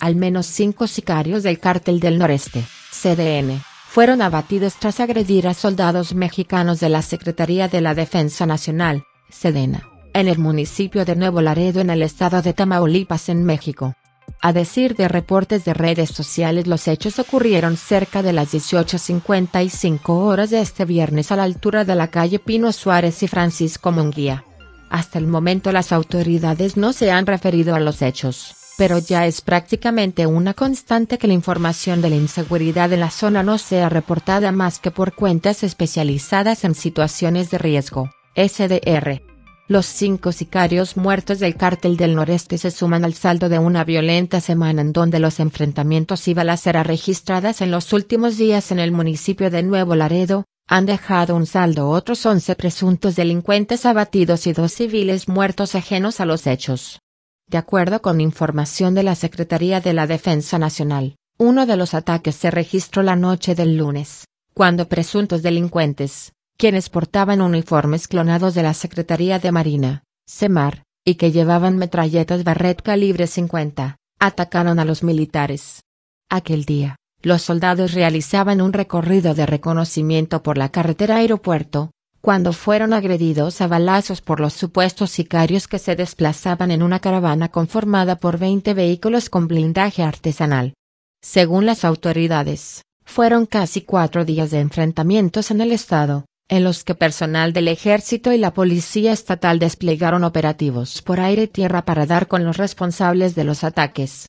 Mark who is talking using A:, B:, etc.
A: Al menos cinco sicarios del cártel del noreste, CDN, fueron abatidos tras agredir a soldados mexicanos de la Secretaría de la Defensa Nacional, Sedena, en el municipio de Nuevo Laredo en el estado de Tamaulipas en México. A decir de reportes de redes sociales los hechos ocurrieron cerca de las 18.55 horas de este viernes a la altura de la calle Pino Suárez y Francisco Munguía. Hasta el momento las autoridades no se han referido a los hechos pero ya es prácticamente una constante que la información de la inseguridad en la zona no sea reportada más que por cuentas especializadas en situaciones de riesgo, SDR. Los cinco sicarios muertos del cártel del noreste se suman al saldo de una violenta semana en donde los enfrentamientos y balaceras registradas en los últimos días en el municipio de Nuevo Laredo, han dejado un saldo otros 11 presuntos delincuentes abatidos y dos civiles muertos ajenos a los hechos. De acuerdo con información de la Secretaría de la Defensa Nacional, uno de los ataques se registró la noche del lunes, cuando presuntos delincuentes, quienes portaban uniformes clonados de la Secretaría de Marina, (Semar) y que llevaban metralletas Barret calibre 50, atacaron a los militares. Aquel día, los soldados realizaban un recorrido de reconocimiento por la carretera aeropuerto, cuando fueron agredidos a balazos por los supuestos sicarios que se desplazaban en una caravana conformada por 20 vehículos con blindaje artesanal. Según las autoridades, fueron casi cuatro días de enfrentamientos en el estado, en los que personal del ejército y la policía estatal desplegaron operativos por aire y tierra para dar con los responsables de los ataques.